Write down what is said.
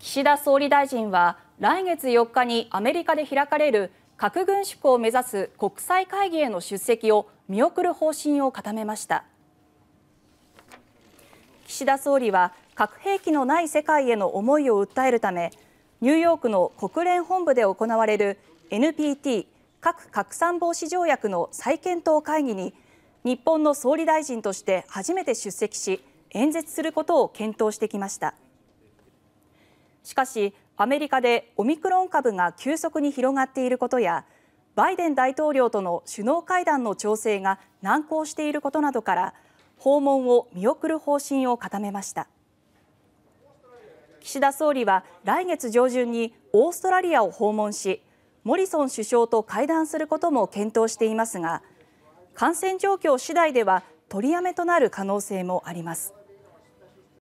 岸田総理大臣は来月4日にアメリカで開かれる核軍縮を目指す国際会議への出席を見送る方針を固めました岸田総理は核兵器のない世界への思いを訴えるためニューヨークの国連本部で行われる NPT 核拡散防止条約の再検討会議に日本の総理大臣として初めて出席し演説することを検討してきました。しかし、アメリカでオミクロン株が急速に広がっていることやバイデン大統領との首脳会談の調整が難航していることなどから訪問を見送る方針を固めました岸田総理は来月上旬にオーストラリアを訪問しモリソン首相と会談することも検討していますが感染状況次第では取りやめとなる可能性もあります。